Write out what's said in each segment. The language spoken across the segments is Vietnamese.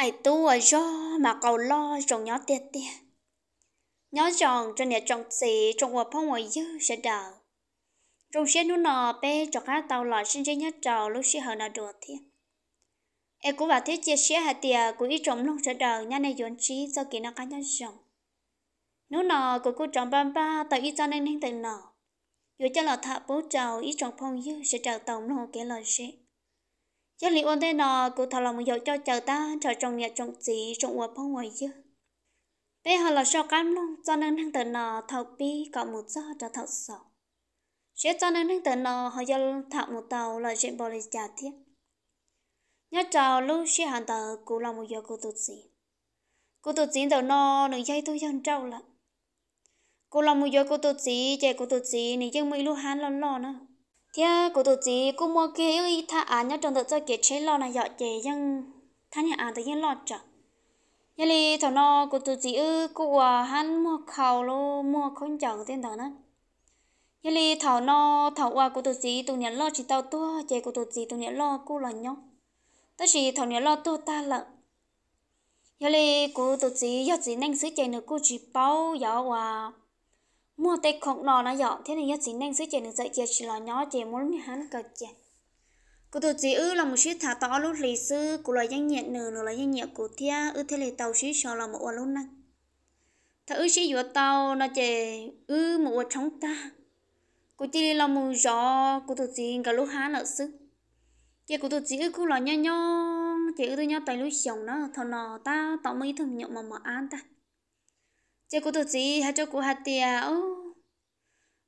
ai tu à do mà cầu lo trong nhỏ tiệt tiệt nhỏ tròn cho nhà chồng xì trong hoa phong ngoài dư sẽ đào trong xe nó nọ bé cho khá tàu lọ sinh ra nhất trò lúc xe hờ nà đùa thiệt em cũng bảo thế chia sẻ hạt tiền của ít trồng luôn sẽ đào nhà này dọn trí do kỹ năng cá nhân chồng nó nọ của cô chồng ba ba tàu ít cho nên nên tàu nọ dù cho là thạ bố trầu ít chồng phong dư sẽ trào tàu lông kể lọ xe chứ liệu ôn thế nọ cụ thảo lòng một dấu cho chờ ta chờ trong nhà trong chỉ trong uổng phong ngoài chứ bé họ là sao cam luôn cho nên thằng tử nọ thầu pi có một gió cho thầu sọ sẽ cho nên thằng tử nọ họ do thạo một tàu là chuyện bò lì trả thiết nhớ chào lúc sẽ hàng tờ cụ lòng một dấu cụ tụt gì cụ tụt gì tàu nọ đừng dây tôi dân trâu lắm cụ lòng một dấu cụ tụt gì chạy cụ tụt gì nên chân mỹ lúc hán lon lon nữa thế cô tổ chí cô mua cái ấy tha à nhá trong đợt cho cái chế lo là dọ chế nhưng tha nhà à tự nhiên lo chả vậy thì thằng nó cô tổ chí ư cô à hắn mua khẩu lô mua con chó tên thằng nó vậy thì thằng nó thằng qua cô tổ chí tụi nhà lo chỉ tao tua chế cô tổ chí tụi nhà lo cô là nhau ta chỉ thằng nhà lo tua ta lận vậy thì cô tổ chí giờ chỉ nên sứ chế nữa cô chỉ bao giáo à mua tay khổng lồ nó dọn thế này nhất chính nên sẽ chỉ được dạy chị chỉ là nhỏ chị muốn hắn cờ chị cô tôi chỉ ư là một chiếc thả to lúc lịch sư của loài danh nhiệt nửa nửa loài danh nhiệt của thia ư thế này tàu xí cho là một quả luôn nè thả ư xí vừa tàu nó chỉ ư một quả trống ta cô chỉ là một gió cô tôi chỉ cả lúc hắn là sức chị cô tôi chỉ ư cô là nho nho chị ư tôi nho tay lúc sống nó thằng nó ta tao mới thường nhậu mà mà ăn ta chế cô tổ chỉ hả cho cô hạt tiề ô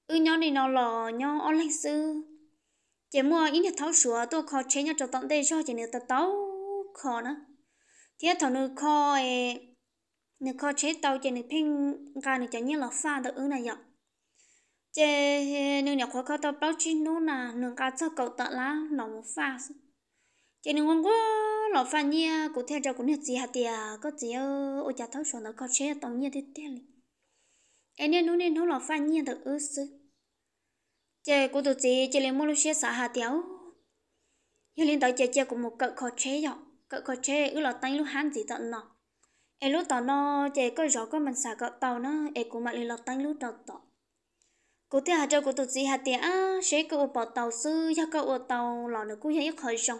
ư nhau đi nó lò nhóm online sư chế mua ít nhất tháo sửa tôi khó chế nhau cho tận đây cho chế nữa tao tao khó nữa thì thằng nữ khó ấy nữ khó chế tao chế nữ pin gà nữ chẳng như là pha được ư này vậy chế nữ nhỏ khó khó tao bao chi nô nà nữ cá cho cậu tận lá nó pha chế nữ ngon quá lọ pha nia cụ theo cho cũng nhận gì hạt tiền có gì ở ô chả thấu số nó có chế tổng nhiên thế tiền em nên nó nên nó lọ pha nia thật ư sư chè cụ tụt gì chè lên mua lúc xe xả hạt tiền nhưng liên tới chơi chơi cũng một cỡ có chế rồi cỡ có chế ư lọ tay lúc hán gì tận nọ em lúc tao nó chơi có gió có mình xả cỡ tàu nó em cũng mặc lên lọ tay lúc tao tao cụ thể hạt cho cụ tụt gì hạt tiền á sẽ cụ bỏ tàu sư cho cụ tàu lọ nữa cũng thấy khó xong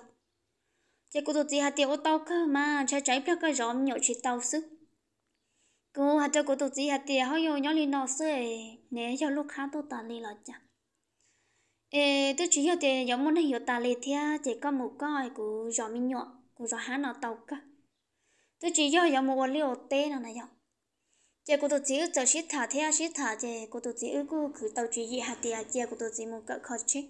chị cô tụt gì hạt tiêu tao cơ mà trái trái phải cái rõm nhỏ chỉ tao sức cô hạt cho cô tụt gì hạt tiêu hơi nhỏ lên nó sức nè cho lúc khá tụt ta lên là chả ê tôi chỉ hạt tiêu giống muốn hiểu ta lên thia chỉ có một cái của rõm mình nhỏ của rõm há nó tao cơ tôi chỉ cho giống một liều tê nào này giống chị cô tụt chỉ cho shit thả thia shit thả chị cô tụt chỉ ư cứ tao chỉ gì hạt tiêu chị cô tụt chỉ một cỡ khó chết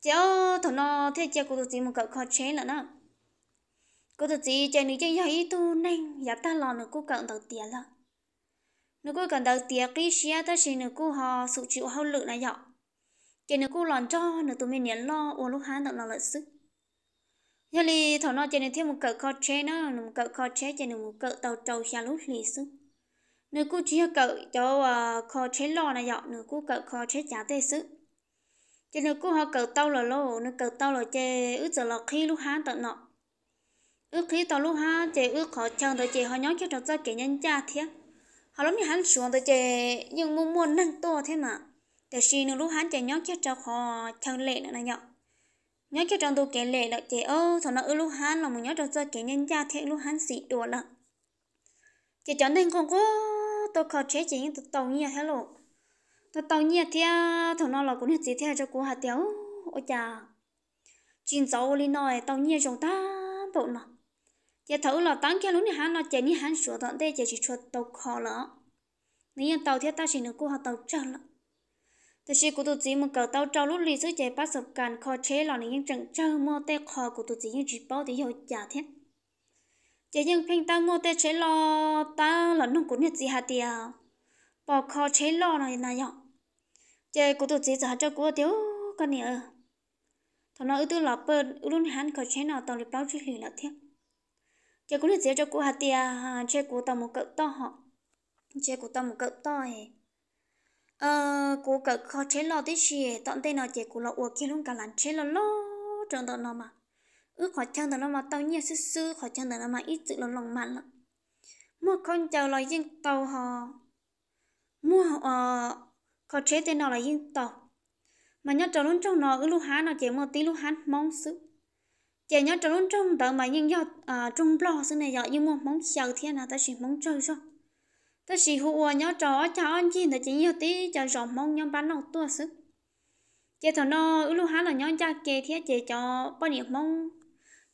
cháu thằng nó thấy cháu cũng chỉ một cậu khó chế là nó cô tự chỉ chạy nữ chơi giấy tu nên giả ta lo nữa cô cần đầu tiền là nếu cô cần đầu tiền cái xe ta xin nữa cô họ sự chịu hậu lực là dọ chạy nữa cô lo cho nữa tụi mình nhớ lo ô lúc hán tận lo lợi sức giờ thì thằng nó chạy nữa thêm một cỡ khó chế nó một cỡ khó chế chạy nữa một cỡ tàu trâu xa lúc lì sức nếu cô chỉ cỡ cho khó chế lo là dọ nữa cô cỡ khó chế trả tê sức cho nên cô họ cầu tao là lô, nó cầu tao là chê ước giờ là khi lúc hán tận nọ ước khi tao lúc hán chê ước họ chồng tới chê họ nhói cho trò ra nhân cha thế họ lắm như hắn xuống tới chê nhưng muốn muốn năng to thế mà để xin nó lúc hán chê nhói cho trò họ chồng lệ nữa này nhọ nhói cho trò tôi kể lệ là chê ô thằng nó ước lúc hán là một nhói cho ra kể nhân cha thế lúc hán xị đùa lận chê cho nên không có tôi khó chế chỉ những tàu như thế lộ ta tao nhiệt thế thằng nào là cũng nhiệt gì thế cho cô hạt tiếu ôi chà chín cháu đi nói tao nhiệt chúng ta bộ nó giờ thấu là tán kia lúc này hắn nó chạy như hắn sửa tận đây chạy chỉ chuột tàu khó lỡ nếu như tàu thế ta chỉ được cô hạt tàu chờ lỡ thế chỉ của tụi chỉ một cậu tàu trâu lúc lì sứ chạy bắt sập càn khó chế là những trận chơi mơ tê khó của tụi chỉ như chỉ bao thì hiểu chả thế chỉ nhưng phanh ta mơ tê chế lo ta là nó cũng nhiệt gì hạt tiều bỏ khó chế lo này là nhọ chơi cũng tụt chỉ sợ cho cô thiếu con nè thằng nó ư tư lọ bơ ư luôn hắn có chế nào tao liệp bao chơi lì lợ thiếp chơi cũng được chỉ cho cua hạt tia à, chơi cô tao một cậu to họ chơi cô tao một cậu to ấy ờ cua cậu khó chế lọ tí gì tao tên nó chơi cua lọ uổng kia luôn cả lần chế lọ lọ trong tàu nó mà ư khó chăng tàu nó mà tao nhớ sư sư khó chăng tàu nó mà ít chữ lọ lòng mặn lắm mua con chào lọ riêng tàu họ mua họ ờ, có chế tên nó là yên tàu mà nhớ trở luôn trong nó cái lúc hán nó chỉ một tí lúc hán mong sự chỉ nhớ trở luôn trong tờ mà nhưng do à, trong lo sự này do yêu một mong sợ thiên là ta chỉ mong chơi sao ta chỉ hùa nhớ trở cho anh chị là chỉ nhiều tí cho rộng mong nhóm bán nó tua sự chỉ thằng nó cái lúc hán là nhớ cha kề thiết chỉ cho bao nhiêu mong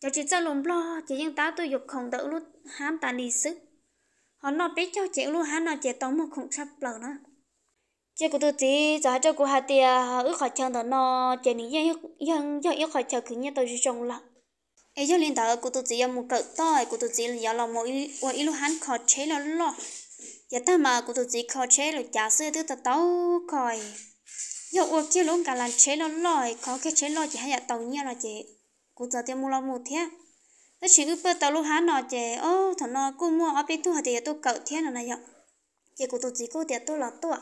cho chỉ cho lùm lo chỉ nhưng ta tôi dục không đỡ lúc hán ta đi sự họ nó biết cho chế lúc hán là chế tống một không sắp lở nữa chỉ có tôi chỉ giờ cho cô hai tia ước khỏi chân đó nó chỉ những dân dân dân ước khỏi chân cứ như tôi chỉ trồng là ấy cho liên tờ cô tôi chỉ là một cậu to cô tôi chỉ là giờ là một một ít lúc hắn khó chế là lo giờ ta mà cô tôi chỉ khó chế là giả sử tôi tao tao khỏi giờ ô kia luôn cả làm chế là lo khó cái chế lo chỉ hay là tàu nha là chị cô giờ tiêu mua là một thế nó chỉ ước bơ tàu lúc hắn nó chị ô thằng nó cô mua ở bên tôi thì tôi cậu thế nào này vậy giờ cô tôi chỉ cô tiệt tôi là tôi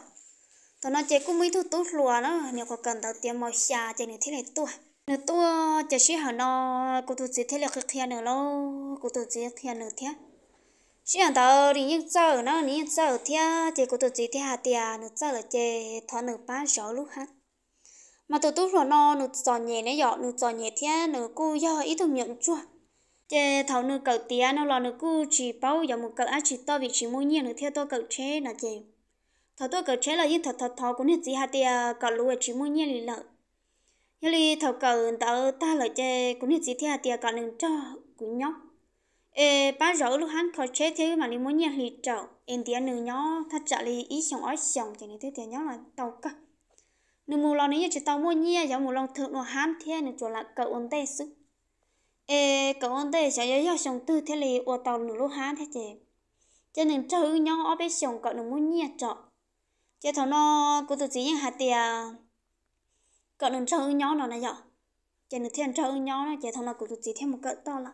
tao nói chơi cũng mấy thứ tốt lúa nó nếu có cần tao tiêm màu xà chơi này thế này tua nếu tua chơi xí hả nó cô tôi chơi thế là cái thiên nữa lâu cô tụt chế thiên nữa thế sĩ hả tao đi những giờ nó những giờ thế chơi cô tôi chơi thế hả tiền nữa giờ là chơi thọ nửa ba sáu luôn hết mà tôi tốt lúa nó nửa chọn nhẹ nó dọ nửa chọn nhẹ thế nửa cô yêu ít thùng nhận chua chế thảo nửa cậu tiền nó lo nửa cô chỉ bao giờ một cậu á chỉ to vị chỉ mua nhiên nửa theo to cậu chế là chế thọ tôi cờ chế là yên thọ thọ thọ cũng như gì hạt thì cờ lúa chỉ mua nhiên lì lợ như lì thọ cờ tao ta là chế cũng như gì thì hạt thì cờ nên cho cũng nhóc ê ba rõ lúc hắn cờ chế thế mà lì mua nhiên lì trậu em tiền nương nhóc thật trợ lì ít xong ít xong cho nên thế tiền nhóc là tàu cả nương mù lo nấy chỉ tàu mua nhiên giống mù lòng thượng nó hắn thế nên chỗ là cờ ổn tê sức ê cờ ổn tê sẽ giáo giáo xong tư thế lì ô tàu nửa lúc hắn thế chế cho nên trâu nhau ở bên xong cậu nương mua nhiên trậu thế thằng nó cũng tự chỉ hạt tiền cỡ đừng trâu nhỏ nó này nhở, chè nữ thiên trâu nhỏ nó chè thằng nó cũng tự chỉ thêm một cỡ to là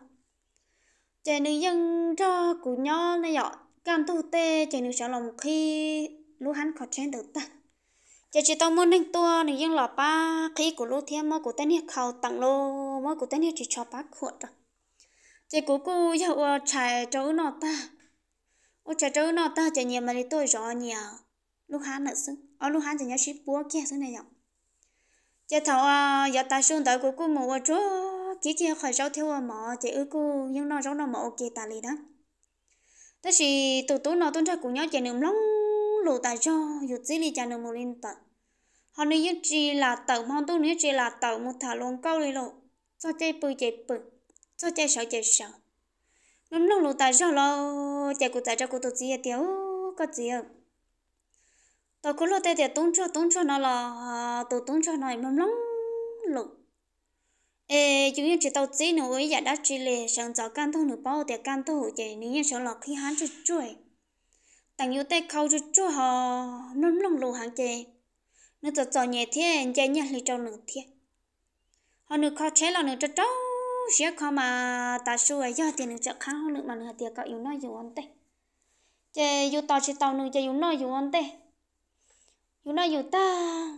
chè nữ dân cho cụ nhỏ này nhở, cam tu tê chè nữ sợ lòng khi lũ hắn khó chén được ta chè chỉ tao muốn nâng tua nữ dân lọ ba khi của lũ thêm, mơ của tên hiệp khẩu tặng lô mơ của tên hiệp chỉ cho bác khuất rồi chè cố cụ dạo trải trâu nó ta ô trải trâu nó ta chè nhiều mà đi tôi rõ nhiều lúc hắn nữa xứ ở lúc hắn thì nhớ ship búa kia xứ này nhở giờ thầu giờ ta xuống tới của cô mồ chú kia kia khỏi rau theo mỏ chỉ ư cô nhưng nó cháu nó mỏ kia ta lì đó đó chỉ tụ tụ nó tuân ra cũng nhớ chỉ nương long lù ta cho dù chỉ lì cha nương một lên tờ họ nói như chỉ là tàu, mà tu nếu chỉ là tàu một thả luôn câu lì lộ cho chơi bự chơi bự cho chơi sợ chơi sợ nương lông lù ta cho lo chạy cụ ta cho cụ tụ chỉ tiêu có gì không tao cứ lo tê tê tông cho tông cho nó là tổ tông cho nó mầm lắm lụ ê chúng như chỉ tao chỉ nữa ấy đã chỉ lệ sáng giáo can thông nữa bao tê can thông chỉ nếu nhân sáng lọ khi hắn cho chuỗi tặng yêu tê khâu cho chuỗi họ mầm lắm lụ hàng chỉ nó cho cho nhẹ thế chạy nhẹ lì trong nửa thế họ nửa khó chế là nửa cho cháu sẽ khó mà ta suy do tiền nửa cho khá hơn nửa mà nửa tiền cậu yêu nói dùng ăn tê chế yêu tao chỉ tao nửa chế yêu nói dùng ăn tê yêu nó yêu ta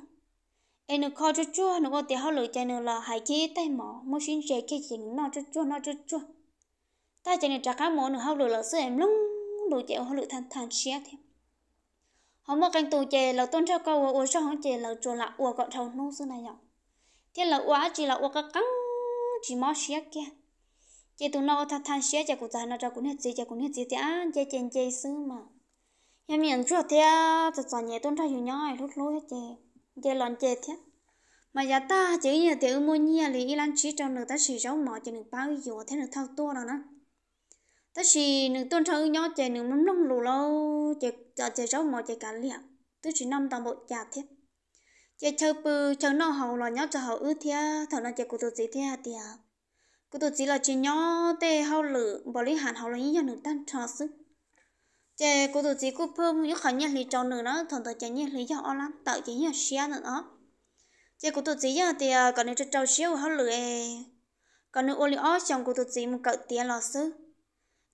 em nó coi cho chua nó có thể họ lựa chạy nó là hai cái tay mỏ mua xin chạy cái gì nó cho chua nó cho chua ta chạy nó chắc cái mỏ nó họ lựa là sữa em lung lựa chạy họ lựa thằng thằng xe thêm họ mua canh tù chạy là tôn cho câu uống cho họ chạy là chua là uống gọi thầu nông sữa này nhở thế là uống chỉ là uống cái căng chỉ mỏ xe kia chạy tụi nó thằng thằng xe chạy cũng dài nó cho cũng hết gì chạy cũng hết gì thì ăn chạy chạy chạy sữa mà em miền chưa thế cho cho nhẹ tôn trai hiểu nhau lúc lối hết chè chè lon chè thế mà giờ ta chỉ nhờ tiểu mua nhia à, lì lan chỉ trong nửa ta sử cháu mỏ chỉ nửa bao nhiêu thế nửa thao tua rồi nè ta sử nửa tôn trai nhau chè nửa mắm nông lù lâu chè cho chè cháu mỏ chè cả liệp tôi chỉ năm toàn bộ già thế chè chờ bự chờ nó hậu là nhau chờ hậu ư thế thằng nó chè cụ tôi chỉ thế à tiệt cụ tôi chỉ là chỉ nhau tê hậu lử bỏ lý hạn hậu là như nhau nửa tan trò sức chè cô tụi chị cô phương những khó nhất lý trong nữa nó thường tới chè nhất lý do online tạo chè nhất share nữa đó chè cô tụi chị giờ à, thì à, còn nếu trâu xíu hơn lười còn nếu oli ó trong cô tụi chị một cậu tiền lò sư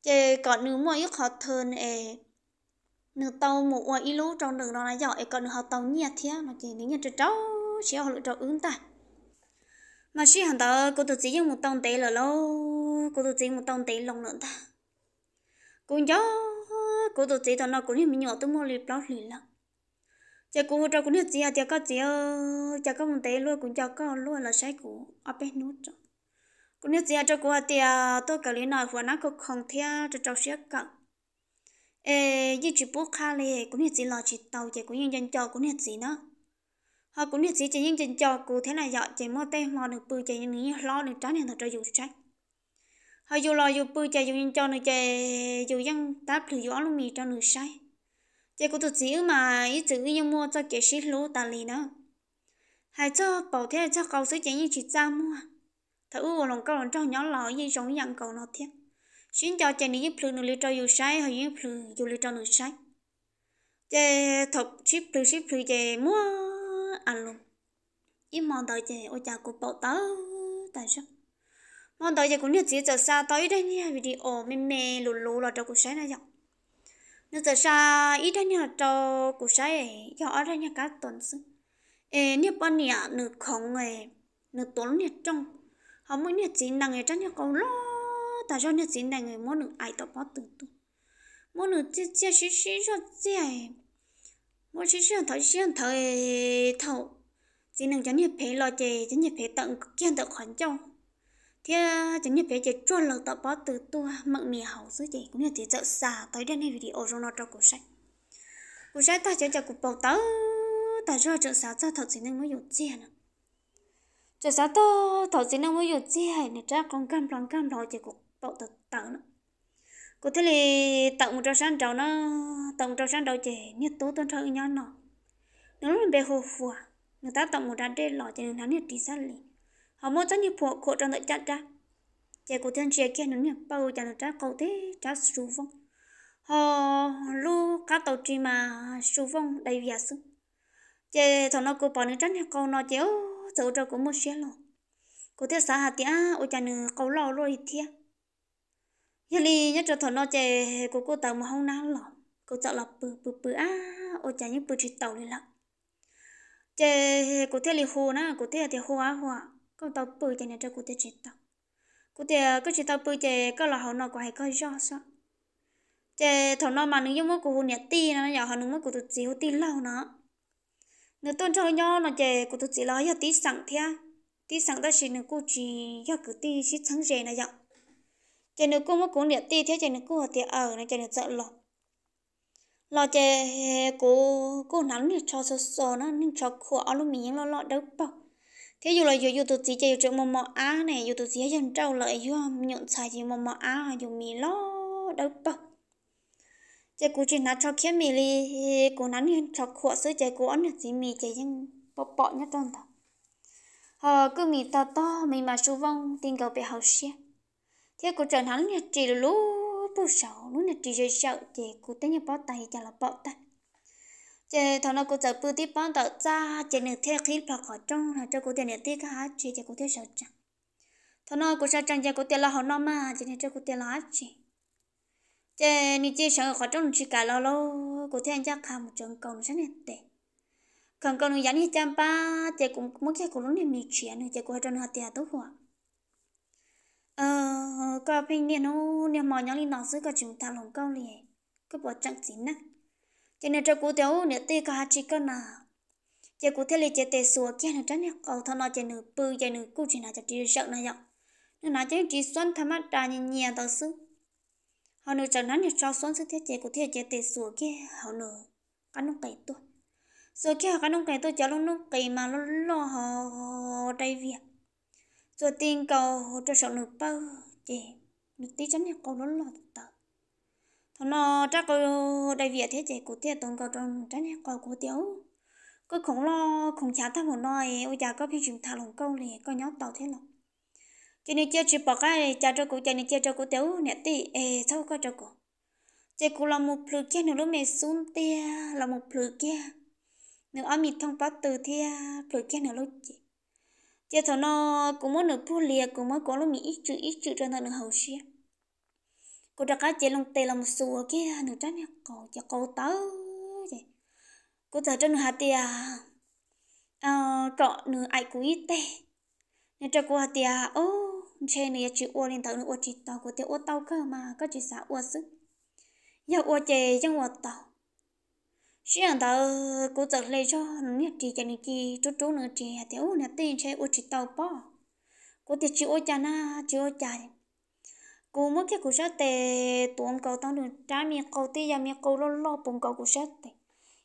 chè còn nếu mọi yếu khó thường ê nếu tàu một ngoài ít trong đường đó là giỏi còn nếu họ tàu nhiệt thế mà chè nếu như trâu xíu họ lựa trâu ứng ta mà xí hàng tới cô tụi chị dùng một tông tế là lâu cô tụi chị một tông tế lồng nữa ta cũng giống cô tổ chức nó cô như mình nhỏ tôi mua lì bao lì lắm chả cô cho cô như chị à chả có chị ơi chả có một té luôn cũng chả có luôn là sai của à bên nút cho cô như chị à cho cô à thì tôi cái lì nào hoàn nó cũng không theo cho cháu sẽ cả ê như chị bố khai này, cô như chị là chị tàu chả có như dân cho cô như chị nữa họ cô như chị chỉ những dân cho cô thế này dọ chị mua tay mò được bự chị những lo được trái này thật cho dù trách hơi dù lo dù bự chạy dù nhìn cho nó chạy dù dân táp thử dù lúc mì cho nó sai chạy có thực sự mà ý chữ nhưng mua cho kẻ sĩ lô tà lì nữa hay cho bảo thế cho cầu sứ chạy như chỉ ra mua thử ưu lòng cầu lòng cho nhỏ lọ như giống dạng cầu nó thiết xin cho chạy nếu phù nó lì cho dù sai hay như phù dù lì cho nó sai chạy thọc ship phù ship phù chạy mua à luôn ý mong đợi chạy ôi chà của bảo tớ tại sao mong đợi giờ cũng như chỉ chờ xa tới đây nha vì đi ồ mê mê lù lù là trâu cũng sáng này dọc nữa giờ xa ít đây nha trâu cũng sáng ấy giờ ở đây nha cá tuần sư ê nha bao nhiêu, nửa không ấy nửa tuần nha trong không muốn nha chỉ năng ấy chắc nha câu lo ta cho nha chỉ năng ấy muốn nửa ai tập bắt từ từ muốn nửa chia chia xí xí cho chia muốn xí xí thôi xí thở thôi, chỉ năng cho nha phải lo chè cho nha phải tận kiên tận khoản trong thì chính ờ, như vậy chế chua lợt tạo bát từ tua mặn mì hậu dưới chị cũng như chế chợ xả tới đây này video rồi nó cho cụ sách cụ sách ta chế cho cụ bầu tớ ta cho chợ xả cho thật chỉ nên mới dùng chia nè chợ xả to thật chỉ nên mới dùng chia này chắc con cam lòng cam đó chế cụ bầu tớ tớ nữa cụ thế là tặng một trò sáng trầu nó tặng một trò sáng đầu chế như tố tôn thơ nhau nó nếu là bề hồ phù à. người ta tặng một đá đê lọ cho nên hắn như tí sát liền họ muốn chắc như phụ khổ trong đợi chặt ra chị của thiên chị kia nướng nhỉ bao chả được chắc cầu thế chắc su phong họ lu cá tàu chi mà su phong đầy vẻ sự chị thằng nó cô bỏ nước chắc nhỉ câu nó chéo dấu cho cũng một xe lò cô thế xã hạt tía ôi chả nửa câu lò rồi thia giờ đi nhất cho thằng nó chị của cô tàu mà không nát lò cô chọn là bự bự bự á ôi chả những bự chỉ tàu lên lắm chị cô thế là hồ na cô thế thì hồ á hoa có tàu bơi thì nè cho cụ thể chết tàu cụ thể có chỉ tàu bơi thì có là họ nó có hay có do sao thì thằng nó mà nó giống mất của hồn nhạt tì nó nhỏ họ nó mất của tụt gì hồn lâu nó nếu tuần sau nhau nó chè của tụt gì lo giờ tí sẵn thea tí sẵn đó chỉ nếu cô chỉ giờ cứ tí chỉ sáng rè này dọc chè nếu cô mất của nhạt tì thế chè nếu cô thì ở nó chè nếu sợ lọ lọ chè cô cô nắm thì cho sờ sờ nó nên cho khổ áo luôn mình lo lọ đâu bọc thế dù là dù dù tôi chỉ chơi chuyện mò mò á này dù tôi chỉ dân trâu lợi dù nhận sai chỉ mò mò á dù mì lo đâu bơ chị cũng chỉ nói cho khiến mì li cũng nói như cho khổ sữa chị cũng ăn được gì mì chị dân bọ bọ nhất toàn thật họ cứ mì to to mì mà su vong tiền cầu bị hậu xe thế cũng chẳng hắn nhà chị lú bù sầu lú nhà chị dây sầu chị cũng tới nhà bó tay cho là bọ tay chế thằng nó cũng giờ bữa tiếp bán tàu ra chế nửa thế khi bà khỏi trong là cho cô tiền nửa thế cả chế chế cô thế sợ chẳng thằng nó cũng sợ chẳng chế cô tiền là họ nó mà chế nửa cho cô tiền là chị chế nửa chế sợ khỏi trong chỉ cả lo lo cô thế anh chắc khám một trường cầu sẽ nè tệ còn người nửa dán chăm ba chế cũng mất cái cô nó nè nửa chuyện nửa chế cô cho nửa tiền tốt hoa ờ có phim nè nó nè mò nhỏ lên nó giữ cả chúng ta lòng câu liền cứ bỏ chẳng gì nè cho nên cho cụ tiểu nửa tê cả chỉ cần nà cho cụ thế li chế tê xua kia nửa tránh cầu thằng nó chơi nửa bự chơi nửa cụ chỉ nà cho chỉ sợ nà dọc nên nói chơi chỉ xoắn tham mắt đa nhìn nhẹ à, tao sư họ nửa chẳng nắn nửa cho xoắn sư thế chế cụ thế chế tê xua kia họ nửa cái nông cày tôi rồi kia cái nông cày tôi chả luôn nông cày mà luôn lo họ đây việc rồi tiền cầu cho sợ nửa bao chị nửa tí tránh cầu luôn lo tao thằng nó chắc có đại việt thế chế cụ tiệt tông cao trong tránh hết qua cụ tiếu cứ khổng lo khổng chán tham một nói ôi cha có phi trường thả lồng câu này có nhóc tàu thế lòng cho nên chơi chụp bọc cái cha cho cụ cho nên chơi cho cụ tiểu nẹt tì ê sao có cho cụ chế cụ là một phượt kia nữa lúc mẹ xuống tia là một phượt kia nếu ăn mì thông bắt từ thì phượt kia nữa lúc chị chế thằng nó cũng muốn nửa phu lìa cũng muốn có lúc mì ít chữ ít chữ cho nó nửa hậu xia cô đặt cái chế lông tê lòng xùa kia nửa trái nè cầu cho cầu tớ vậy cô thở trên hạt tia à trọ nửa ai cũng ít tê nè cho cô hạt à ô chơi nửa chữ ô lên thở nửa ô chỉ tao của tia ô tao cơ mà có chỉ xả ô sức giờ ô chê chẳng ô tao sĩ hàng tao cô giật lấy cho nó nhặt chỉ cho nó chỉ chút chút nữa chỉ hạt tia ô nè tên chơi ô chỉ tao bỏ cô tia chữ ô cha na chữ ô cha cô mất cái cú sát tệ tụi ông cầu tao được trái miệng cầu tê giờ mi cầu e, lo lo bùng cầu cú sát tệ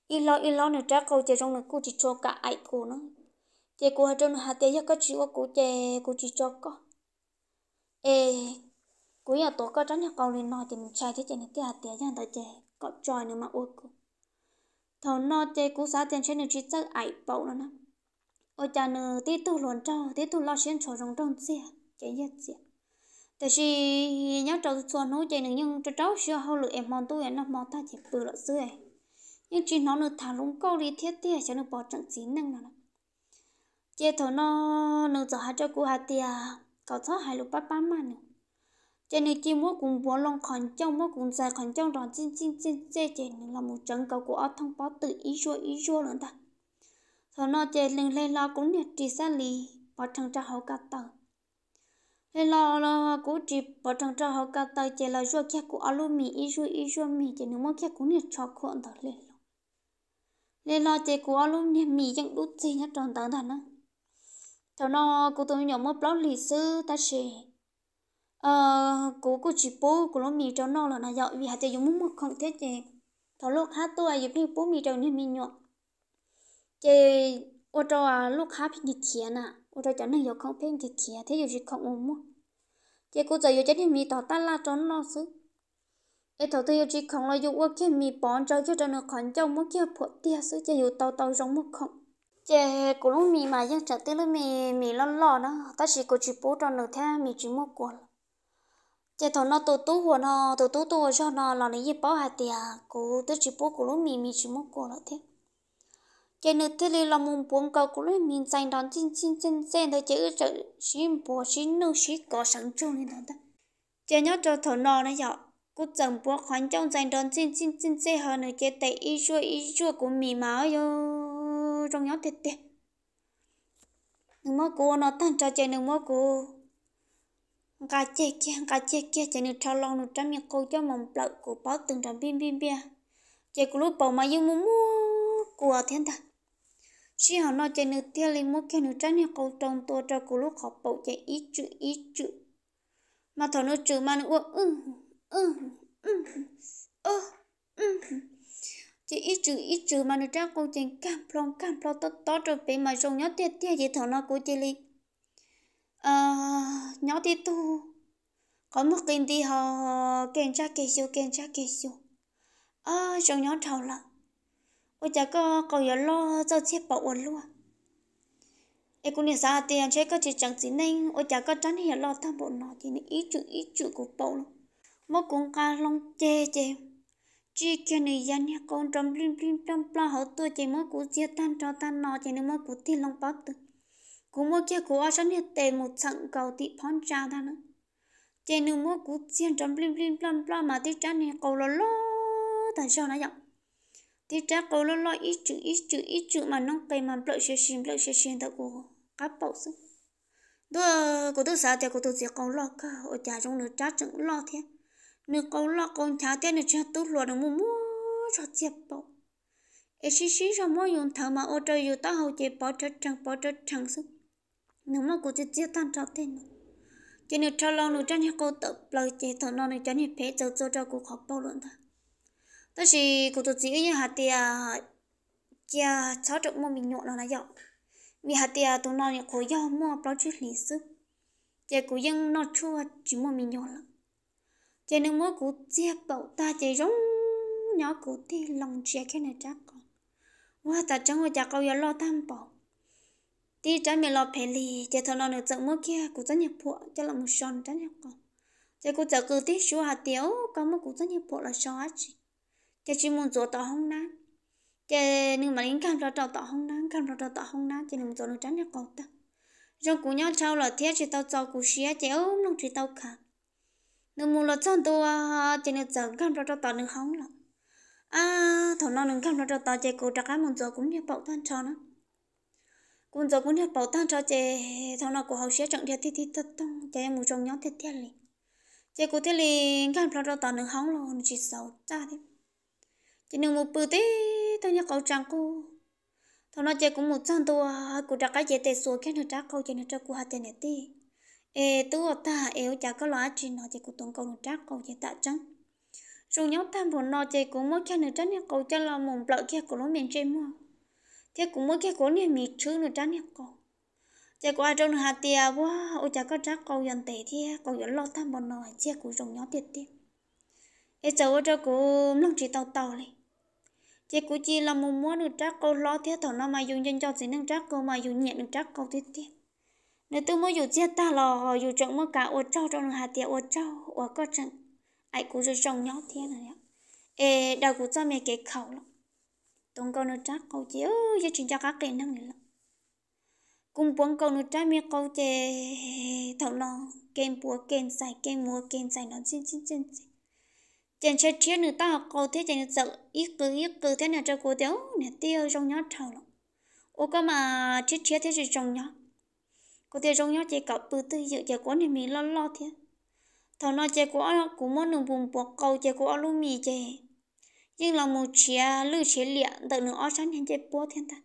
y lo y lo nữa trái cầu chơi trong nữa cú chỉ cho cả ai cô nó chơi cô ở trong hạt tê giờ có chịu cô chơi cú chỉ cho có ê cú nhà tổ có trái nhà cầu lên nó thì mình chạy thế chơi nữa cái hạt tê giờ tao chơi có tròi nữa mà ôi cô, thằng nó chơi cú sát tiền chơi nữa chỉ chắc ai bầu nó nè ôi cha nữa tí tu luôn cho tí tu lo xuyên chỗ trong trong xe chơi nhất xe thế thì nhớ cháu xuân hú chơi nên nhưng cho cháu xưa hậu lực em mong tôi nó mong ta chỉ bự lợn dưới nhưng chỉ nó nó thả lúng câu đi thiết thì cho nó bỏ trận xí năng nào chế thổ nó nó cho hai cho cô hai tiệt cậu thó hai lục bát bát mà nữa chế nữ chỉ mua cùng bỏ lòng khẩn trọng mua cùng dài khẩn trọng đòn chín chín chín chế chế nữ là một trận cầu của ở thông báo tự ý chua ý chua lần ta thổ nó chế lưng lên lo cũng nhặt trì xa lì bỏ trận cho hậu cả tầng hay là là cố chỉ bỏ trong trò họ cả tay chỉ là do kia của alumi isu isu mi chỉ nếu mà kia cũng nhiệt cho cuộn thật lên luôn lên là chỉ của alumi mi chẳng đút gì nhất tròn tảng thần á thằng nó cô tôi nhỏ mất blog lịch sử ta sẽ ờ cô cô chỉ bố của nó mi cho nó là nó dọn vì hạt chỉ dùng một không thế chị thằng lúc hát tôi à, dùng phim bố mi cho nên mi nhọ. chị ô trò à, lúc hát phim nhiệt chiến à ô ra chẳng nên yêu không phim thì kia thế yêu gì không ôm mua chị cô giờ yêu đi thì mi tỏ ta la trốn lo xứ ấy thầu tôi yêu chỉ không lo yêu quá kia mi bón cho kia cho nó khẩn trong mua kia phụ tia xứ chị yêu tàu tàu giống một không chị cô lúc mi mà dân trả tiền lúc mi mi lo lo đó ta chỉ cô chỉ bố cho nó theo mi chỉ mua quần chị thầu nó tổ tú hồ nó tổ tú tổ cho nó lo này gì bảo hạt tia cô tôi chỉ bố cô lúc mi mi chỉ mua quần là thế cho nên thế là muốn buông cầu của lúc miếng xanh đón chân chân chân chân thôi chứ sợ xin bỏ xin nô xin có sáng chung lên đó cho nhớ cho thổ nọ này dọ cô chồng bố khoan trong xanh đón chân chân chân chân hơn nữa chế tệ y chua y chua của mì máu yo trong nhớ thiệt tiệt nhưng mà cô nó tan cho chơi nhưng mà cô cả chơi kia cả chơi kia chơi nhưng trao lòng nó trăm miệng cô cho mầm bọc của báo từng trăm bim bim bia chỉ của lúc bầu mà nhưng mua mua của thiên thần chỉ họ nói chơi nữ tiêu lên một cái nữ trang nhà cầu trồng tổ cho cô lúc họ bầu chạy ít chữ ít chữ mà thằng nữ chữ mà nó uống ừ ừ ừ ừ ừ chỉ ít chữ ít chữ mà nữ trang cô chơi cam plong cam plong to to rồi bị mà rồng nhóc tiệt tiệt gì thằng nó cô chơi lên à nhóc tiệt tu có một cái đi họ kiểm tra kỹ siêu kiểm tra kỹ siêu à rồng nhóc thầu lắm ôi chả có cậu giờ lo cho chết bảo ổn luôn em cũng nhận ra tiền chơi có chỉ chẳng chỉ nên ôi chả có tránh hiểu lo tham bộ nó chỉ nên ý chữ ý chữ của bảo luôn mất cũng ca long chê chê chỉ cái này dân nhà con trong lim lim trong pla hậu tôi chỉ mới cú chia tan cho tan nó chỉ nên mới cú tiền long bắp từ cú mới kia cú ở sẵn hiện tệ một trận cầu tị phón trà ta nữa chỉ nên mới cú chia trong lim lim trong pla mà tí tránh này cầu lo lo tại sao nó vậy tí cha cầu lo lo ít chữ ít chữ ít chữ mà nông cây mà blợi xe xin blợi xe xin ta có cá bầu sư đó cô tôi sao thì cô tôi sẽ cầu lo cả ở nhà trong nửa cha chẳng lo thế nửa cầu lo con cha thế nửa cha tôi lo được mua mua cho chép bầu ấy xí xí sao mua dùng thở mà ô trời dù ta hầu chế bỏ chết chẳng bỏ chết chẳng sư nếu mà cô chết chết tan trào thế nữa cho nên cho lo nửa cha nhà cô tự lời chế thở nó nửa cha nhà phê cho cho cho cô khó bầu luôn thôi là có tổ chức mua mua vì bao 但是古多只有下底啊，家操作莫名弄了那样，米下底啊都那样可要莫不去历史，这古人那出啊就莫名弄了，这能莫古接宝大这种鸟古的龙接开那家个，我打整我家高要老担保。đi trái mẹ lo phải lì chỉ thằng nó được giận mua kia cũng rất nhiều bộ cho là một sòn rất nhiều con chỉ cũng giận cứ tí số hạt tiếu có một cũng rất nhiều bộ là sòn chứ cho chỉ muốn chỗ tỏ không ná cho nhưng mà lính cam lo trâu tỏ không ná cam lo trâu tỏ không ná cho nên muốn chỗ nó tránh được cậu ta rồi cũng nhau sau là thế chị tao trâu cũng xía chị ốm nó chị tao cả nên muốn là chọn tôi cho nên chẳng cam lo trâu tỏ được không lắm à thằng nó đừng cam lo trâu tỏ chị cô chắc cái muốn chỗ cũng như bảo thân cho nó cũng giờ cũng như bảo thân cho chị thằng nào của học xía chẳng thiệt thì thì thật tông chị muốn trong nhóm thiệt thiệt liền chị cô thiệt liền cam lo trâu tỏ được không rồi chỉ xấu cha thế chỉ nếu một bữa thế tôi nhớ cậu chẳng cô thằng nói chơi cũng một trăm tuổi cụ đã cái chế tệ số khi nó trả câu chơi nó trả cụ hát tiền này đi ê tôi ta éo chả có loại chuyện nó chơi cụ tổng câu nó trả câu chơi tạ trắng rồi nhóm tam bọn nó chơi cũng mỗi khi nó trả nhá câu chơi là mồm lợi khi của nó miền trên mua thế cũng mỗi khi cổ này mì chứ nó trả nhá câu chơi qua trong hạt tiền à, quá ô chả có trả câu dần tệ thế câu dần lo tam bọn nó chơi cụ rồi nhóm tiền tiền ê cháu cho cụ lòng chỉ tàu tàu này chị cũng chỉ là một mối được trắc câu lo thiết thằng nó mà dùng dân cho chỉ năng trắc câu mà dùng nhẹ được trắc câu thiết tiếp. nếu tôi mới dùng chết ta lò họ dùng trọng mất cả ô trâu trong hà tiệt ô trâu ô có trận ai cũng dùng trong nhóc thiên này ạ ê đào cũng cho mẹ cái khẩu lắm tông câu nữa trắc câu chị ơi giờ chuyện cho các cái năng này lắm cùng bốn câu nữa trắc mẹ câu chị thằng nó kem búa kem xài kem mua kem xài nó chín chín chín chín chẳng chết chia nữa ta cô thế chẳng sợ ít cứ ít cứ thế nào cho cô tiêu nè tiêu trong nhớ thầu lắm ô có mà chết chết thế rồi trong nhớ cô tiêu trong nhớ chỉ cậu từ từ giờ giờ có nên mình lo lo thế thầu lo chơi của cũng muốn đừng bùng bột cầu chơi của luôn mì chơi nhưng là một chia lư chế liệt tự nữa ở sáng hiện chơi bố thiên ta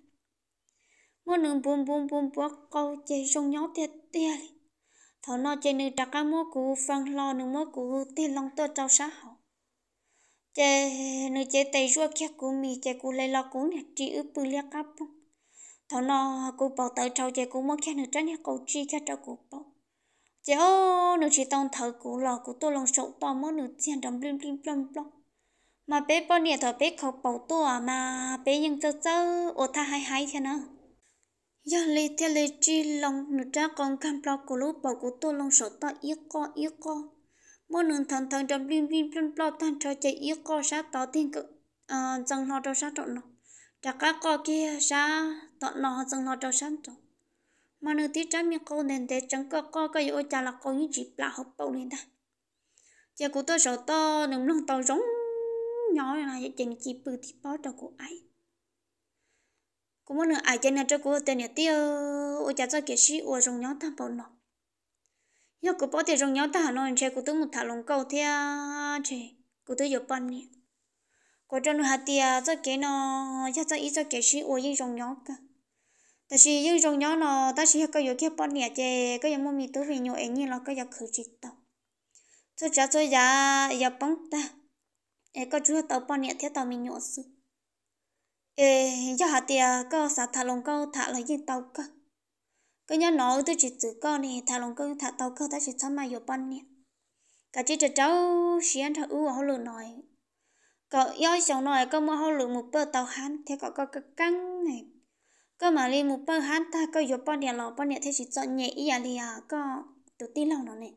muốn đừng bùng bùng bùng bột cầu chơi trong nhớ thế tiêu thầu lo chơi nửa trạc cái mua của phăng lo nửa mua của tiền lòng tôi trao xã hội chế nữ chế tay rùa kia của mì chế của lấy lo cú nè chỉ ướp bự liếc áp thọ nó cô bảo tới trâu chế của mỗi kia nữ tránh cô chỉ kia trâu của bảo chế ô nữ chỉ tông thở của lò của tôi lòng sổ to mỗi nữ chiến đồng blim blim blim blim mà bé bỏ nhiêu thọ bé khóc bảo tôi mà bé nhưng tớ tớ ô tha hai hai thế nào giờ lấy theo lấy chỉ lòng nữ trang còn cam lo của lúc bảo của tôi lòng sổ to ít co ít co mỗi nương thần thần trong blim blim phân blim thần cho chạy yếu co sát tỏ thiên cực ờ, dân lo cho sát trộn nó trả các co kia sa tọt nó dân lo cho sát trộn mà nương tiết trái miệng cô nên để chẳng có co cái ô cha là cô như chỉ là học bầu lên ta giờ cô tôi sợ to nương lông to giống nhỏ là chẳng chỉ bự thì bao cho cô ấy cũng muốn ai chơi là cho cô tên nhà tiêu ô chả cho kia sĩ ô rồng nhóm tham bầu nó yo cũng bỏ tiền trong nhau ta nó chơi cũng tưởng một thằng lồng câu thế chơi cũng tưởng giờ bận nè có trong hạt tiền cho cái nó chắc cho ít cho cái sự ôi nhưng trong nhau cả ta chỉ nhưng trong nhau nó ta chỉ có giờ kia bận nè chơi có giờ mua mì tôm vì nhiều anh nhìn nó có giờ khử chỉ tao cho cha cho giá giờ bận ta ấy có chú tao bận nè thế tao mình nhổ sự ấy giờ hạt tiền có sát thằng lồng câu thằng là gì tao cả có nhớ nó tôi chỉ tự con nè thà lòng cơn thà tàu cơ ta chỉ thăm mà yêu bắn nè cả chỉ cho cháu xí ăn thà u họ lừa nói cậu yêu chồng nói có mua họ lừa một bờ tàu hắn thế cậu có cái căng này cơ mà li một bờ hắn ta có yêu bắn nè lò bắn nè thế chỉ cho nhẹ ý à li à có tự tin lòng nó nè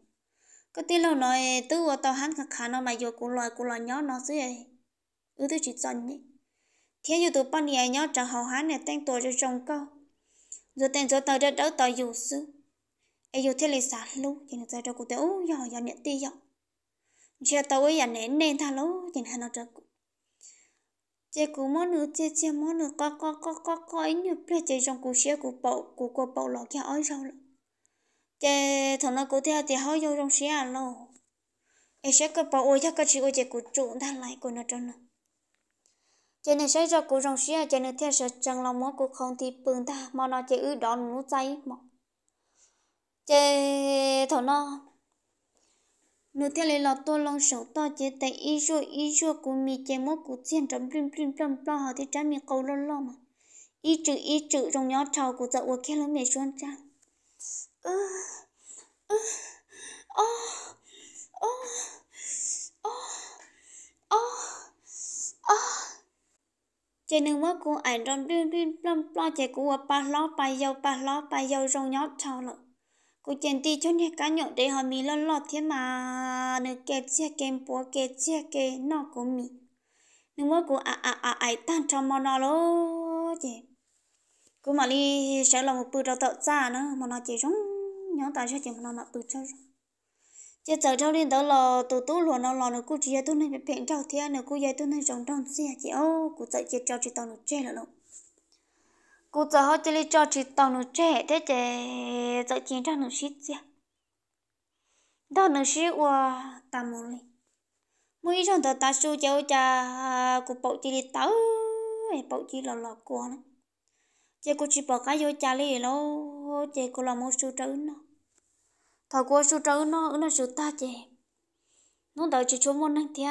có tin lòng nói tôi ở tàu hắn khả khả nó mà yêu cũng loài cũng loài nhó nó dưới ư ừ, tôi chỉ cho nhẹ thế như tụi bắn nè nhó trả hậu hắn nè tên tuổi cho chồng câu giờ tên giờ tao đỡ tao dù sư ai dù thế là sao lúc chỉ nó tao cụ tế ô giờ giờ nhận tiền chưa tao ấy giờ à, nén nén thà lúc chỉ nó tao cụ chế cụ món nữa chế chế món nữa có có có có có ấy nhiều ple chế trong cụ xe cụ bậu cụ cụ bậu lọ kia ấy rồi chế thằng nó cụ theo thì hơi vô trong xe à lâu ai sẽ cụ bậu ôi chắc cái gì ôi chế cụ trụ thằng lại cụ nó trong nữa cho nên sẽ ra cụ rong xia cho nên theo sẽ chẳng lòng món cụ không thì bừng ta mà nó chỉ ư đó nó cháy mà chế thọ nó nếu theo lấy lọt tôi lòng sầu to chỉ tại ý số ý số của mi chế mốt của tiền trong bình bình plim plim họ thì trái mi câu lo lo mà ý chữ ý chữ trong nhỏ trào của dậu của kia lớn mẹ xuân trang ơ ơ ơ ơ ơ ơ chế nữ mất cô ảnh rong biên biên plom lo chế của ba lo ba dầu ba lo ba dầu rong nhót trâu lợ của chén ti cho nè cá nhậu để họ mi lo lo thế mà nữ kê chia kem búa kê chia kê nó của mi nữ mất cô à à à ai tan trong mò nó lô chế cô mà đi sẽ là một bữa đầu tạo ra nữa mà nó chỉ rong nhót tạo cho chế mà nó là bữa cho rồi chỉ giờ trong điện đó là tổ tú luôn nó là nó cứ chỉ tôi này bị bệnh trâu thế nó cứ vậy tôi này trồng trồng xe chị ô cứ giờ chỉ cho chị tao nó chết rồi nó cứ giờ họ chỉ cho chị tao nó chết thế chị giờ chỉ cho nó chết chứ đó nó chết qua ta mồ li mỗi trong đó ta su cháu cha cứ bảo chị đi tao bảo chị là là cô nó chị cứ chỉ bảo cái vô cha li lo chị cứ làm một số trứng nó thọ qua số trâu nó nó số ta chè nó đợi chỉ cho môn năng thia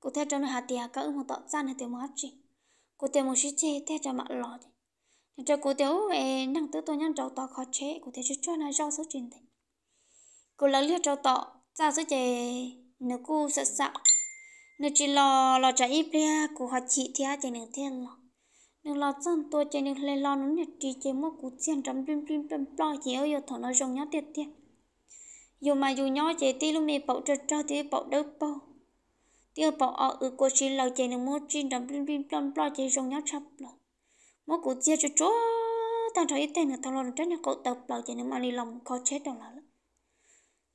cô theo cho nó hạt thia các một tọt ra này tiêu mát chị cô tiêu một chiếc chè theo cho mặn lọ chị nên cho cô tiêu về năng tự tôi nhân trâu tọt khó chế cô theo cho cho nó rau số chuyện thì cô lấy liệt trâu tọt ra số chè nếu cô sợ sợ nếu chỉ lo lo chạy ít ra cô họ chị thia chạy nửa thiên lọ nhưng lo chân tôi chạy nửa lên lo nó nhật chỉ chạy mua cú tiền trăm trăm trăm trăm lo chỉ ở yêu thọ nó giống nhau tiệt tiệt dù mà dù nhỏ chế ti lúc này bảo trật cho thì bảo đâu bảo tiêu bảo ở ở cô chỉ lâu chế nó mua chín đầm blim blim blim blim chế rong nhóc chập lọ mua cụ chia cho chỗ ta thấy ít tên là tao lo trên nhà cậu tập lâu chế nó mà đi lòng khó chết đâu là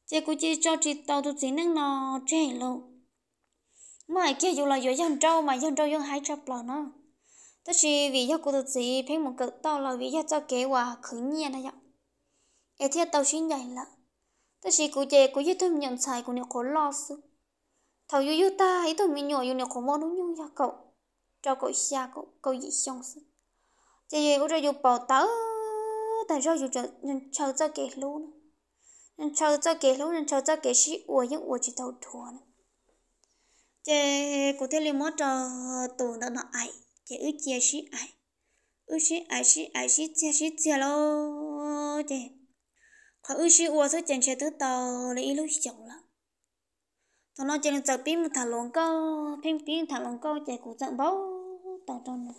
chế cụ chỉ cho chị tao tụt gì nâng nó chế lâu mày kia dù là dưới dân trâu mà dân trâu dân hai chập lọ nó tất chỉ vì do cụ tụt gì phải một cậu tao là vì do cho kế hòa khử nhiên là vậy ê thiết tao xin dạy lắm ta chỉ cú dễ cú dễ thôi nhận sai của nè khó lo sự thầu yêu yêu ta hãy thôi mình nhỏ yêu nè khó mò đúng nhau ya cậu cho cậu xa cậu cậu dễ xong sự chỉ dễ cú rồi yêu bảo tớ ta rồi yêu chờ nhận chờ cho kể luôn nhận chờ cho kể luôn nhận chờ cho kể sĩ uổng những uổng chỉ thầu thua nữa chỉ cú thế liền mất cho tù nó nó ai chỉ ước chia sĩ ai ước sĩ ai sĩ ai sĩ chia sĩ chia lo chỉ khó ưu sĩ ua số chèn chè tứ tàu lấy lúc chồng lắm tao nói chèn chợ pin một thằng lồng câu pin pin thằng lồng câu chạy cũng giận bao tao tao nữa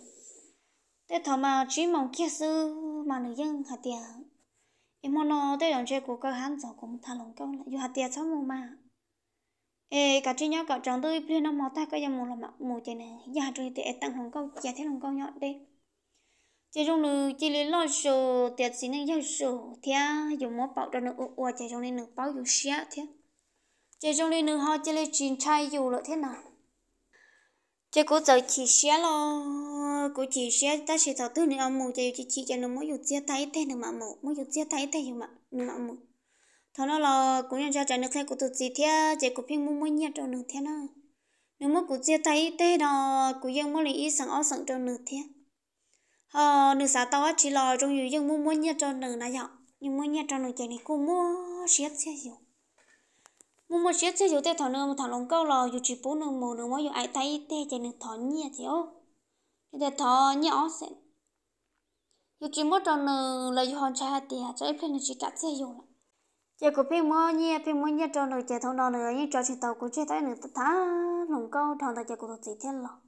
thế thằng mà chỉ mong kia sư mà nữ dân hạt tiền em muốn nó tới đồng chơi của cơ hắn giàu cũng thằng lồng câu lại dù hạt tiền sáu mà ê cả chị nhau cả chồng tôi phi nó mò tay cái gì mù là mặc mù chè này giờ rồi thì tăng lồng câu chè thế lồng câu nhọn đi chỉ trong nữa chỉ lấy lo số tiền xin nên giao số thia dùng mua bảo cho nó ủa ủa chỉ trong nên nó bảo dùng xia thia chỉ trong nên nó họ chị lấy chín chai dù lợi thế nào chỉ cố giờ chỉ xia lo cố chỉ xia ta sẽ thảo tư nữa ông mù chỉ chỉ chỉ cho nó mới dùng chia tay thế nữa mà mù mới dùng chia tay thế hiểu mà nữa mà mù thằng nó là cố nhận cho trái nước khai cố tụt gì thia chỉ cố phiên mua mua nhiệt cho nó thia nó nếu mà cố chia tay thế nào, cố dùng mới lấy ít sẵn áo sẵn cho nó thia ờ nữ xã tao chỉ lo trong nhiều dân mua mua nhà cho nữ nãy giờ nhưng mua nhà cho nữ chạy này cô mua xiết xe nhiều mua mua xiết xe nhiều tê thằng nữ thằng lồng câu lo dù chỉ bố nữ mồ nữ mua dù ai thấy tê chạy nữ thằng nhà thì ô tê thằng nhỏ sẽ dù chỉ mua cho nữ là dù hòn trai thì cho ít phim nữ chỉ cắt xe nhiều lắm giờ của phim mua nhà phim mua nhà cho nữ chạy thằng đó nữa nhưng cho chị tao cũng chơi tới nữ ta lồng câu thằng ta chạy của tụi chị thiên lòng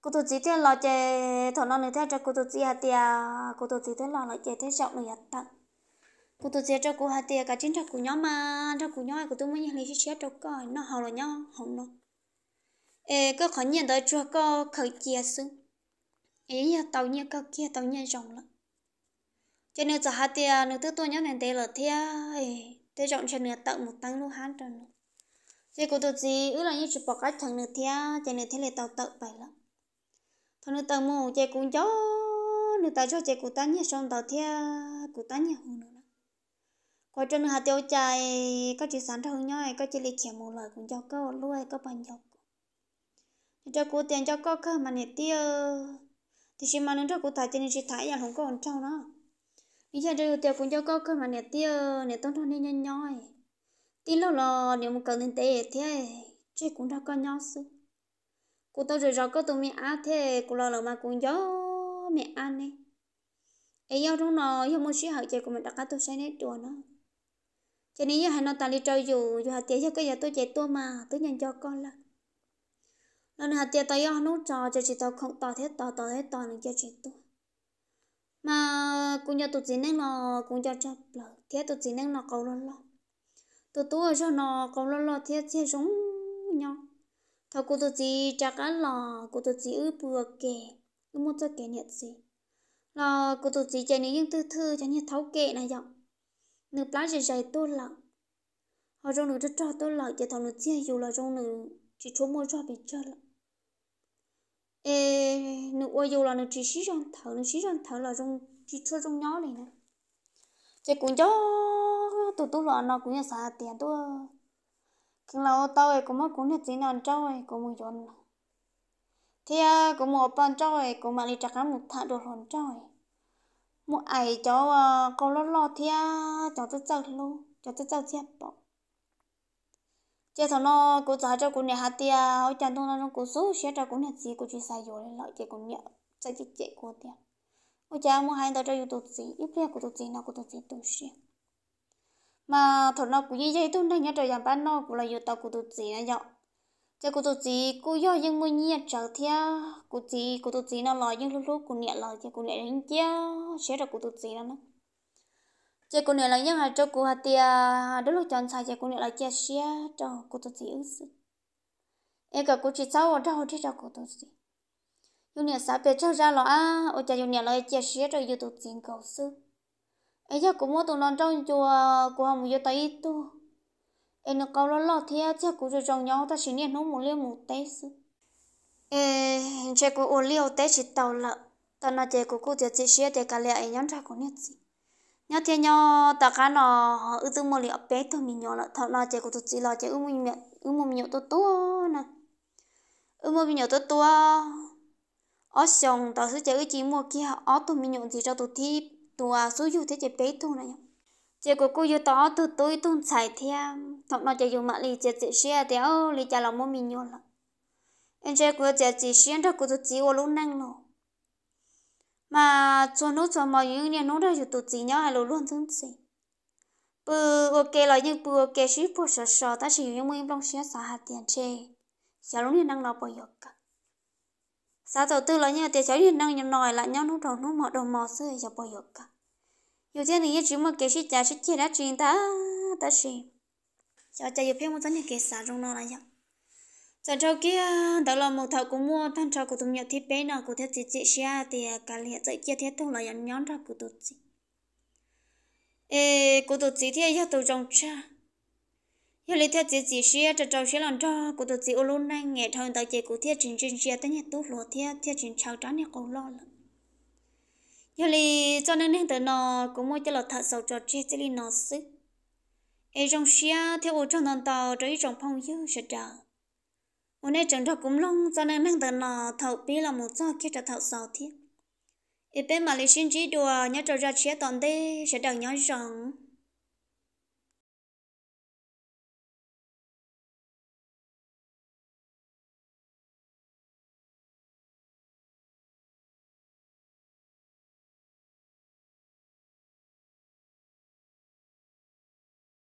cô tôi chỉ thấy lo chơi thằng nó này thế cho cô tôi chỉ hạt tia cô tôi chỉ thấy lo lo chơi thấy rộng này hạt tận cô tôi chỉ cho cô hạt tia cả chính cho cô nhỏ mà cho cô nhỏ của tôi mới nhìn thấy chết cho coi nó hỏng rồi nhá hỏng nó ê cứ khó nhận tới cho cô khởi chia xứ ê giờ tàu như câu kia tàu như rộng lắm cho nên giờ hạt tia nữa thứ tôi nhớ này đây là thế thế rộng cho nên tận một tăng luôn hát rồi thế cô tôi chỉ ước là như chụp bỏ cái thằng nữa thế cho nên thế là tàu tận vậy lắm thôi nữa tao mua chơi cũng gió nữa tao cho chơi cũng tao nhé xong tao thea cũng tao nhé hù nữa coi cho nữa hạt tiêu chạy, có chỉ sáng thâu nhoi có chỉ lịch kèm một lời cũng cho câu luôn có bằng dọc cho cô tiền cho cô cơ mà nè tiêu thì chỉ mà nó cho cô thải cho nên chỉ thải giờ không có còn trâu nó bây giờ cho tiêu cũng cho cô cơ mà nè tiêu nè tông thon nên nhoi nhoi tin lâu lò nếu mà cần tiền tệ thế chứ cũng đã có nhau xưa cô tao rồi rồi có tụi mẹ ăn thế cô lo lắng mà cũng gió mẹ ăn đi ấy yêu chúng nó yêu muốn suy hậu chơi của mình đã cả tôi sẽ nét đùa nó cho nên giờ hai nó ta đi chơi dù dù hạt tiền cho cái giờ tôi chạy tôi mà tôi nhận cho con là lần hạt tiền tôi yêu nó trò cho chị tao không to thế to to thế to nên cho chị tôi mà cũng cho tụi chị nên nó cũng cho cho lỡ thế tụi chị nên nó cầu lo lo tụi tôi cho nó cầu lo lo thế thế giống thôi cô tôi chỉ chắc á lò cô tôi chỉ ư bừa kể cứ muốn cho kể nhiệt gì lò cô tôi chỉ chạy những tư thư cho nhiệt thấu kệ này giọng nữ plá dày dày tô lặng họ trong nữ rất cho tô lặng chỉ thằng nữ chia dù là trong nữ chỉ chỗ mua cho bị chơi lặng ê nữ ôi dù là nữ chỉ xí trong thở nữ xí trong thở là trong chỉ chỗ trong nhỏ này nè chỉ cũng cho tụi tôi là nó cũng là sao tiền tôi lâu tao ấy cũng mất cũng nhất chỉ nàn trâu ấy cũng muốn dọn thì à cũng một bàn trâu ấy cũng mà đi chắc lắm một thà đồ hòn trâu ấy một ai cháu à câu lo lo thì à cháu tự cháu luôn cháu tự cháu chết bỏ chế thằng nó cũng trả cho cũng nhà hạt à, hỏi chàng tôi nó cũng số sẽ cho cũng nhà gì cũng chỉ sai rồi lại chỉ cũng nhớ sẽ chỉ chế của tiền ôi cha mua hai tao cho youtube gì ít kia của tụi gì nào của tụi gì tụi gì mà thằng nó cũng như vậy thôi nên nhà trời giảm bán nó cũng là yêu tao cũng tụt gì này nhở chứ cũng tụt gì cũng do những mối nhiệt trở theo cũng gì cũng tụt gì nó lo những lúc lúc cũng nhẹ lo chứ cũng nhẹ đến kia sẽ là cũng tụt gì đó nữa chứ cũng nhẹ là những hạt cho cũng hạt tia đó lúc chọn sai chứ cũng nhẹ là chia sẻ cho cũng tụt gì ứng xử em cả cũng chỉ sau ở đâu thế cho cũng tụt gì nhưng nhà xã về cho ra lo à ở nhà dùng nhà lo chia sẻ cho yêu tụt gì cầu sư ấy chắc cũng mua tụng lon trong chùa của hồng vô tay ít tu em nó câu lon lọt thia chắc cũng rồi trong nhau ta chỉ niệm nó một liêu một té sư ê chắc cũng ổn liêu té chỉ tàu lợ tao nói chơi cũng cứ tiệt chỉ xia để cả lẹ ấy nhắm ra cũng niệm gì nhớ thế nhau ta cá nó họ ư tư mua liều bé thôi mình nhỏ lợ thật là chơi của tụi chỉ là chơi ư mình miệng ư một nhiều tôi tua nè ư một nhiều tôi tua ở xong tao sẽ chơi ư chỉ mua kia ở tụi mình nhộn gì cho tụi thi ตัวสู้อยู่ที่จะเป๊ะทุ่งนะยังเจ้ากูกูอยู่ต่อตัวตัวทุ่งใส่เทียมทำนอจะอยู่มาลีเจ้าเจ้าเสียเดี๋ยวลีจะเราไม่มีเงินละเอ็นเจ้ากูเจ้าเจ้าเสียถ้ากูจะจีวลุนั่งเนาะมาชวนนู้ชวนมาอยู่เนี่ยนู้ได้อยู่ตัวจีเนี่ยให้เราล้วนทั้งสี่ปือโอเคเรายังปือโอเคชีพปวดสอสอแต่สิ่งยังไม่ต้องเสียสาหัสเตียนเช่小龙也能老婆有个。sao tổ tư là nhà tiệt cháu điện năng nhận nòi là nhau nút đầu nút mọ đầu mỏ sưởi cho bao giờ cả dù thế này chỉ một cái gì chả chỉ chỉ đã truyền ta ta gì cho cha dù phim một tấn thì cái sao trong nó là nhau cho cho kia đó là một thợ cũng mua thằng cho của tụi nhỏ thiết bé nào của thiết chị chị xia thì à, cả liệt dạy kia thiết thông là nhóm nhóm ra của tụi chị ê của tụi chị thì cho tụi chồng cha giờ lấy theo chỉ chỉ xe cho trâu xe lần cho cô tôi chỉ ô luôn này nghe thôi tao chỉ cô theo chính chính xe tới nhà tốt lúa theo theo chính cháu cháu nhà cô lo lắm giờ lấy cho nên nên tới nó cũng mua cho lọ thật sầu cho chỉ chơi nó xứ ai trong xe theo ô trong thằng tàu trở trong phong dư sẽ trả hôm nay chẳng đó cũng long cho nên nên tới nó thầu bi là một do kia cho thầu sầu thiết ai bên mà lấy xin chỉ đùa nhớ cho ra xe toàn đây sẽ đằng nhớ rằng